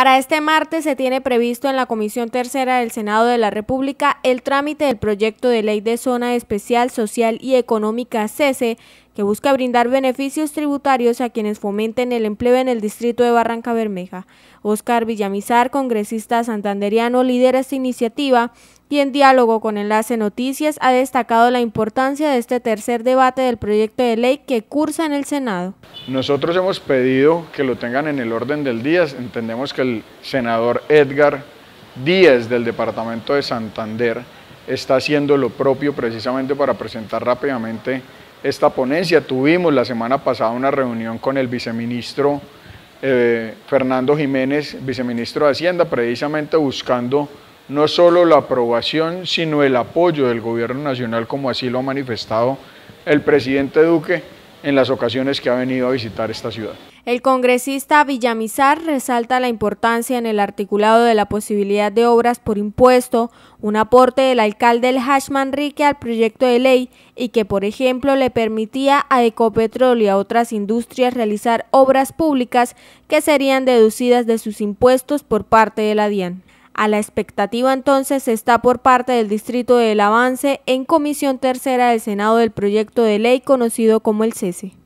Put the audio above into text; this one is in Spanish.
Para este martes se tiene previsto en la Comisión Tercera del Senado de la República el trámite del proyecto de ley de zona especial social y económica CESE que busca brindar beneficios tributarios a quienes fomenten el empleo en el distrito de Barranca Bermeja. Oscar Villamizar, congresista santanderiano, lidera esta iniciativa y en diálogo con Enlace Noticias ha destacado la importancia de este tercer debate del proyecto de ley que cursa en el Senado. Nosotros hemos pedido que lo tengan en el orden del día, entendemos que el senador Edgar Díaz del departamento de Santander está haciendo lo propio precisamente para presentar rápidamente esta ponencia. Tuvimos la semana pasada una reunión con el viceministro eh, Fernando Jiménez, viceministro de Hacienda, precisamente buscando no solo la aprobación, sino el apoyo del gobierno nacional, como así lo ha manifestado el presidente Duque en las ocasiones que ha venido a visitar esta ciudad. El congresista Villamizar resalta la importancia en el articulado de la posibilidad de obras por impuesto, un aporte del alcalde El Hashman Rique al proyecto de ley y que, por ejemplo, le permitía a Ecopetrol y a otras industrias realizar obras públicas que serían deducidas de sus impuestos por parte de la DIAN. A la expectativa entonces está por parte del Distrito del Avance en Comisión Tercera del Senado del proyecto de ley conocido como el CESE.